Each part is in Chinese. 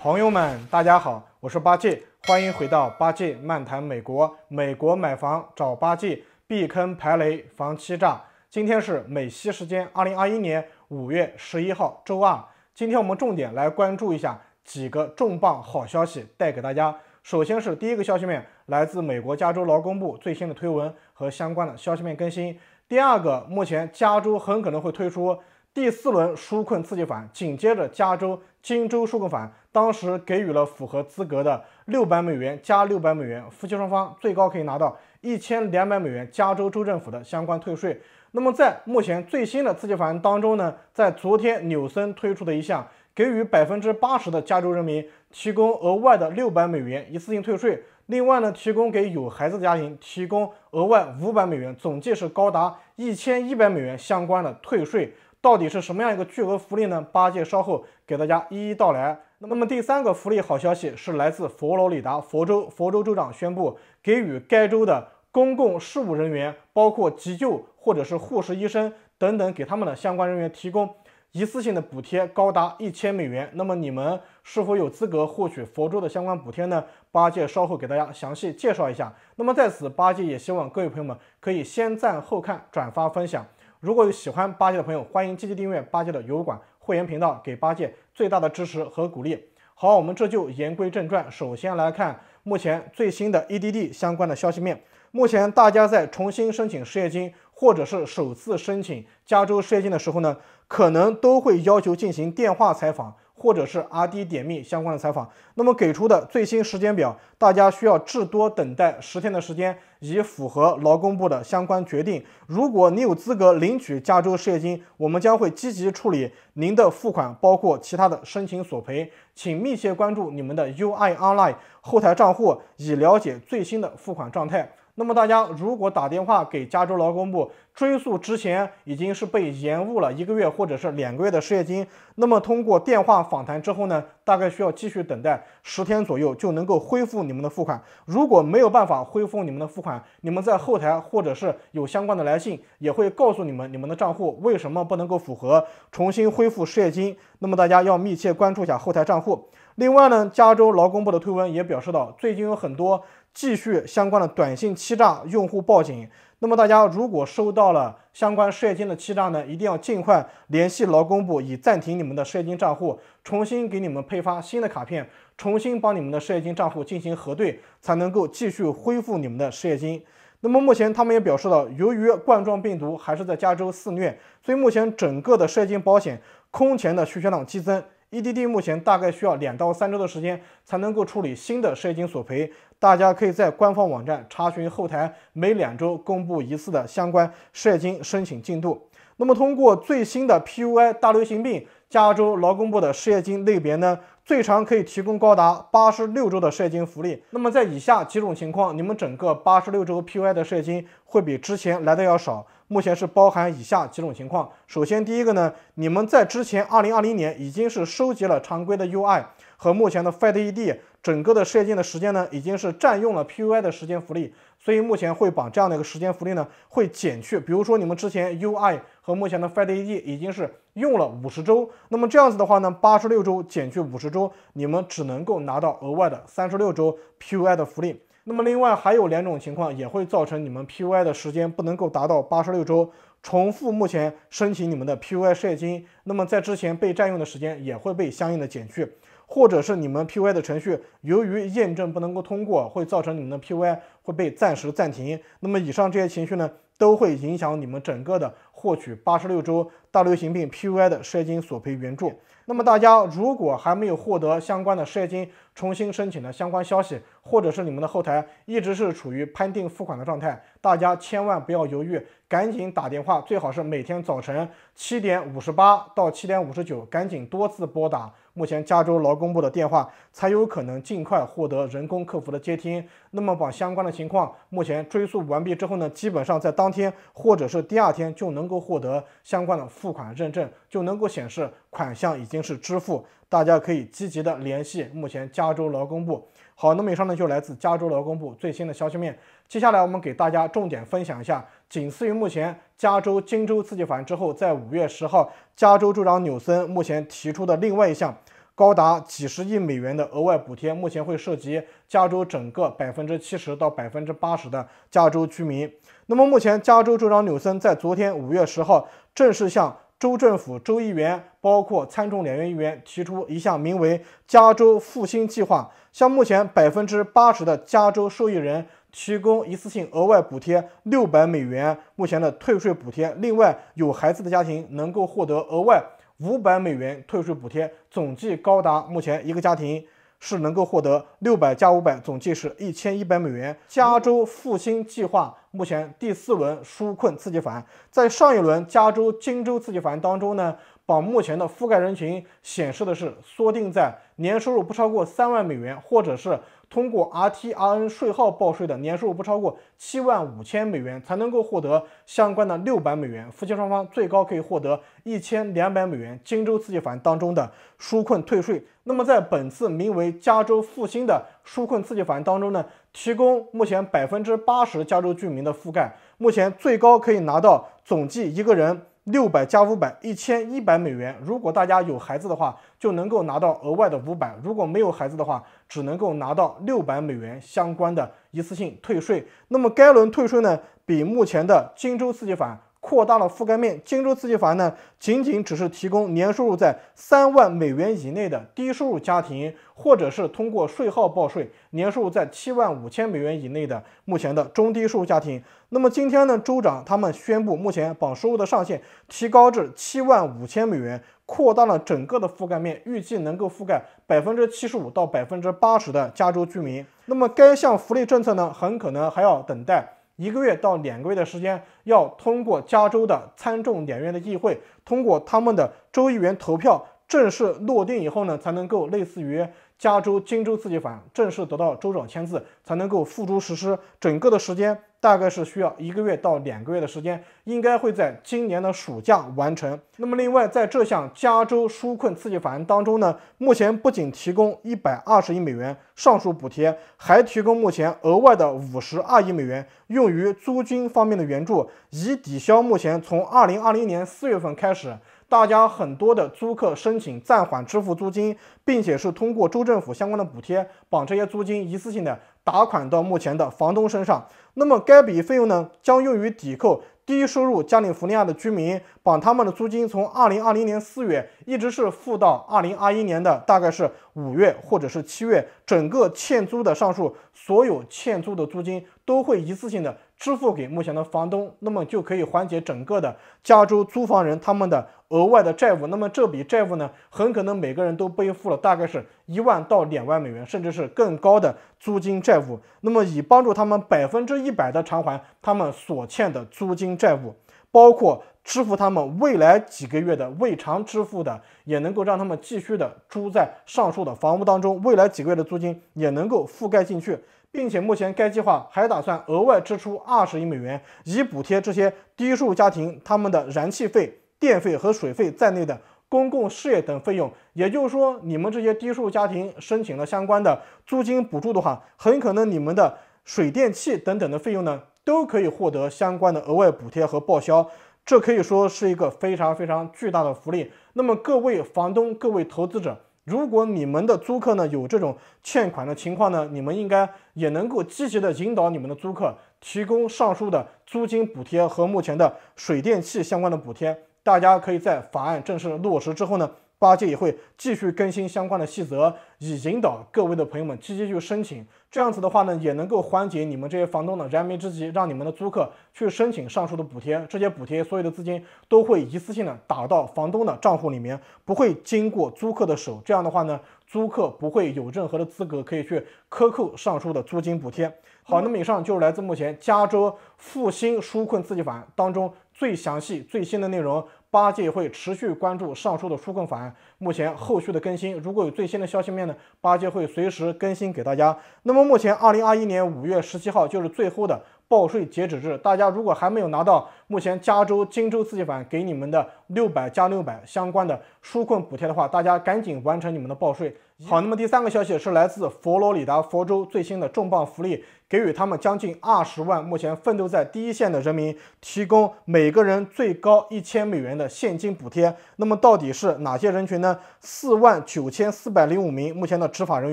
朋友们，大家好，我是八戒，欢迎回到八戒漫谈美国。美国买房找八戒，避坑排雷，防欺诈。今天是美西时间二零二一年五月十一号周二。今天我们重点来关注一下几个重磅好消息带给大家。首先是第一个消息面，来自美国加州劳工部最新的推文和相关的消息面更新。第二个，目前加州很可能会推出第四轮纾困刺激反，紧接着加州、荆州纾困反。当时给予了符合资格的六百美元加六百美元，夫妻双方最高可以拿到一千两百美元加州州政府的相关退税。那么在目前最新的刺激法案当中呢，在昨天纽森推出的一项给予百分之八十的加州人民提供额外的六百美元一次性退税，另外呢提供给有孩子的家庭提供额外五百美元，总计是高达一千一百美元相关的退税。到底是什么样一个巨额福利呢？八戒稍后给大家一一道来。那么第三个福利好消息是来自佛罗里达佛州，佛州州长宣布给予该州的公共事务人员，包括急救或者是护士、医生等等，给他们的相关人员提供一次性的补贴，高达一千美元。那么你们是否有资格获取佛州的相关补贴呢？八戒稍后给大家详细介绍一下。那么在此，八戒也希望各位朋友们可以先赞后看，转发分享。如果有喜欢八戒的朋友，欢迎积极订阅八戒的油管。会员频道给八戒最大的支持和鼓励。好，我们这就言归正传。首先来看目前最新的 EDD 相关的消息面。目前大家在重新申请失业金或者是首次申请加州失业金的时候呢，可能都会要求进行电话采访。或者是 R D 点密相关的采访，那么给出的最新时间表，大家需要至多等待十天的时间，以符合劳工部的相关决定。如果你有资格领取加州失业金，我们将会积极处理您的付款，包括其他的申请索赔。请密切关注你们的 U I Online 后台账户，以了解最新的付款状态。那么大家如果打电话给加州劳工部追诉之前已经是被延误了一个月或者是两个月的失业金，那么通过电话访谈之后呢，大概需要继续等待十天左右就能够恢复你们的付款。如果没有办法恢复你们的付款，你们在后台或者是有相关的来信，也会告诉你们你们的账户为什么不能够符合重新恢复失业金。那么大家要密切关注一下后台账户。另外呢，加州劳工部的推文也表示到，最近有很多。继续相关的短信欺诈，用户报警。那么大家如果收到了相关失业金的欺诈呢，一定要尽快联系劳工部，以暂停你们的失业金账户，重新给你们配发新的卡片，重新帮你们的失业金账户进行核对，才能够继续恢复你们的失业金。那么目前他们也表示了，由于冠状病毒还是在加州肆虐，所以目前整个的失业金保险空前的需求量激增。EDD 目前大概需要两到三周的时间才能够处理新的失业金索赔。大家可以在官方网站查询后台，每两周公布一次的相关失业金申请进度。那么，通过最新的 PUI 大流行病，加州劳工部的失业金类别呢，最长可以提供高达八十六周的失业金福利。那么，在以下几种情况，你们整个八十六周 PUI 的失业金会比之前来的要少。目前是包含以下几种情况。首先，第一个呢，你们在之前二零二零年已经是收集了常规的 UI 和目前的 FedED，整个的射进的时间呢，已经是占用了 PUI 的时间福利，所以目前会把这样的一个时间福利呢，会减去。比如说你们之前 UI 和目前的 FedED 已经是用了五十周，那么这样子的话呢，八十六周减去五十周，你们只能够拿到额外的三十六周 PUI 的福利。那么，另外还有两种情况也会造成你们 PUI 的时间不能够达到八十六周。重复目前申请你们的 PUI 业金，那么在之前被占用的时间也会被相应的减去。或者是你们 PUI 的程序由于验证不能够通过，会造成你们的 PUI 会被暂时暂停。那么以上这些情绪呢，都会影响你们整个的。获取八十六周大流行病 PUI 的失业金索赔援助。那么大家如果还没有获得相关的失业金重新申请的相关消息，或者是你们的后台一直是处于判定付款的状态，大家千万不要犹豫，赶紧打电话，最好是每天早晨七点五十八到七点五十九，赶紧多次拨打。目前加州劳工部的电话才有可能尽快获得人工客服的接听。那么把相关的情况目前追溯完毕之后呢，基本上在当天或者是第二天就能够获得相关的付款认证，就能够显示款项已经是支付。大家可以积极的联系目前加州劳工部。好，那么以上呢，就来自加州劳工部最新的消息面。接下来，我们给大家重点分享一下，仅次于目前加州荆州刺激法案之后，在五月十号，加州州长纽森目前提出的另外一项高达几十亿美元的额外补贴，目前会涉及加州整个百分之七十到百分之八十的加州居民。那么，目前加州州长纽森在昨天五月十号正式向州政府州议员包括参众两院议员提出一项名为“加州复兴计划”，向目前百分之八十的加州受益人提供一次性额外补贴六百美元，目前的退税补贴。另外，有孩子的家庭能够获得额外五百美元退税补贴，总计高达目前一个家庭是能够获得六百加五百，总计是一千一百美元。加州复兴计划。目前第四轮纾困刺激法案，在上一轮加州、荆州刺激法案当中呢，把目前的覆盖人群显示的是缩定在年收入不超过三万美元，或者是。通过 R T R N 税号报税的年收入不超过七万五千美元，才能够获得相关的六百美元。夫妻双方最高可以获得一千两百美元。金州刺激法案当中的纾困退税。那么，在本次名为“加州复兴”的纾困刺激法案当中呢，提供目前百分之八十加州居民的覆盖。目前最高可以拿到总计一个人。六百加五百，一千一百美元。如果大家有孩子的话，就能够拿到额外的五百；如果没有孩子的话，只能够拿到六百美元相关的，一次性退税。那么，该轮退税呢，比目前的荆州刺激法。扩大了覆盖面。荆州刺激法案呢，仅仅只是提供年收入在三万美元以内的低收入家庭，或者是通过税号报税年收入在七万五千美元以内的目前的中低收入家庭。那么今天呢，州长他们宣布，目前保收入的上限提高至七万五千美元，扩大了整个的覆盖面，预计能够覆盖百分之七十五到百分之八十的加州居民。那么该项福利政策呢，很可能还要等待。一个月到两个月的时间，要通过加州的参众两院的议会，通过他们的州议员投票正式落定以后呢，才能够类似于加州《金州刺激法正式得到州长签字，才能够付诸实施。整个的时间。大概是需要一个月到两个月的时间，应该会在今年的暑假完成。那么，另外，在这项加州纾困刺激法案当中呢，目前不仅提供一百二十亿美元上述补贴，还提供目前额外的五十二亿美元用于租金方面的援助，以抵消目前从二零二零年四月份开始。大家很多的租客申请暂缓支付租金，并且是通过州政府相关的补贴，把这些租金一次性的打款到目前的房东身上。那么该笔费用呢，将用于抵扣低收入加利福尼亚的居民，把他们的租金从二零二零年四月一直是付到二零二一年的大概是五月或者是七月，整个欠租的上述所有欠租的租金。都会一次性的支付给目前的房东，那么就可以缓解整个的加州租房人他们的额外的债务。那么这笔债务呢，很可能每个人都背负了大概是一万到两万美元，甚至是更高的租金债务。那么以帮助他们百分之一百的偿还他们所欠的租金债务，包括支付他们未来几个月的未偿支付的，也能够让他们继续的租在上述的房屋当中，未来几个月的租金也能够覆盖进去。并且目前该计划还打算额外支出二十亿美元，以补贴这些低收入家庭他们的燃气费、电费和水费在内的公共事业等费用。也就是说，你们这些低收入家庭申请了相关的租金补助的话，很可能你们的水、电气等等的费用呢，都可以获得相关的额外补贴和报销。这可以说是一个非常非常巨大的福利。那么，各位房东、各位投资者。如果你们的租客呢有这种欠款的情况呢，你们应该也能够积极的引导你们的租客提供上述的租金补贴和目前的水电气相关的补贴。大家可以在法案正式落实之后呢。八戒也会继续更新相关的细则，以引导各位的朋友们积极去申请。这样子的话呢，也能够缓解你们这些房东的燃眉之急，让你们的租客去申请上述的补贴。这些补贴所有的资金都会一次性的打到房东的账户里面，不会经过租客的手。这样的话呢，租客不会有任何的资格可以去克扣上述的租金补贴。好，那么以上就是来自目前加州复兴纾困刺激法当中最详细最新的内容。八戒会持续关注上述的纾困法案，目前后续的更新，如果有最新的消息面呢，八戒会随时更新给大家。那么目前二零二一年五月十七号就是最后的。报税截止日，大家如果还没有拿到目前加州、荆州刺激版给你们的六百加六百相关的纾困补贴的话，大家赶紧完成你们的报税。好，那么第三个消息是来自佛罗里达佛州最新的重磅福利，给予他们将近二十万目前奋斗在第一线的人民提供每个人最高一千美元的现金补贴。那么到底是哪些人群呢？四万九千四百零五名目前的执法人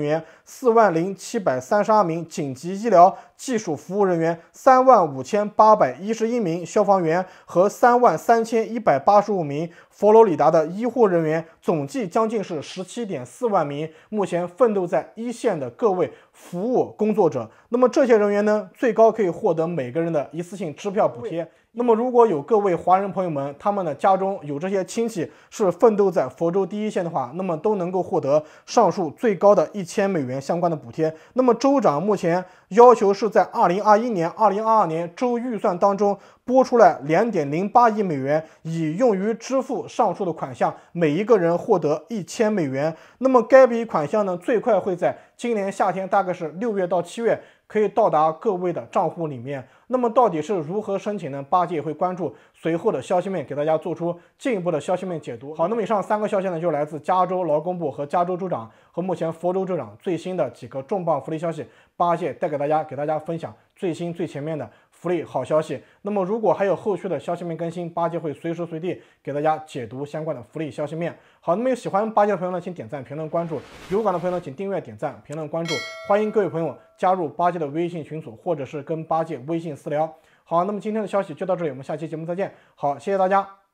员，四万零七百三十二名紧急医疗技术服务人员。三万五千八百一十一名消防员和三万三千一百八十五名佛罗里达的医护人员，总计将近是十七点四万名。目前奋斗在一线的各位。服务工作者，那么这些人员呢，最高可以获得每个人的一次性支票补贴。那么，如果有各位华人朋友们，他们的家中有这些亲戚是奋斗在佛州第一线的话，那么都能够获得上述最高的一千美元相关的补贴。那么，州长目前要求是在二零二一年、二零二二年州预算当中。拨出来两点零八亿美元，以用于支付上述的款项，每一个人获得一千美元。那么该笔款项呢，最快会在今年夏天，大概是六月到七月，可以到达各位的账户里面。那么到底是如何申请呢？八戒会关注随后的消息面，给大家做出进一步的消息面解读。好，那么以上三个消息呢，就来自加州劳工部和加州州长和目前佛州州长最新的几个重磅福利消息，八戒带给大家，给大家分享最新最前面的。福利好消息。那么，如果还有后续的消息面更新，八戒会随时随地给大家解读相关的福利消息面。好，那么有喜欢八戒的朋友呢，请点赞、评论、关注；有感的朋友呢，请订阅、点赞、评论、关注。欢迎各位朋友加入八戒的微信群组，或者是跟八戒微信私聊。好，那么今天的消息就到这里，我们下期节目再见。好，谢谢大家。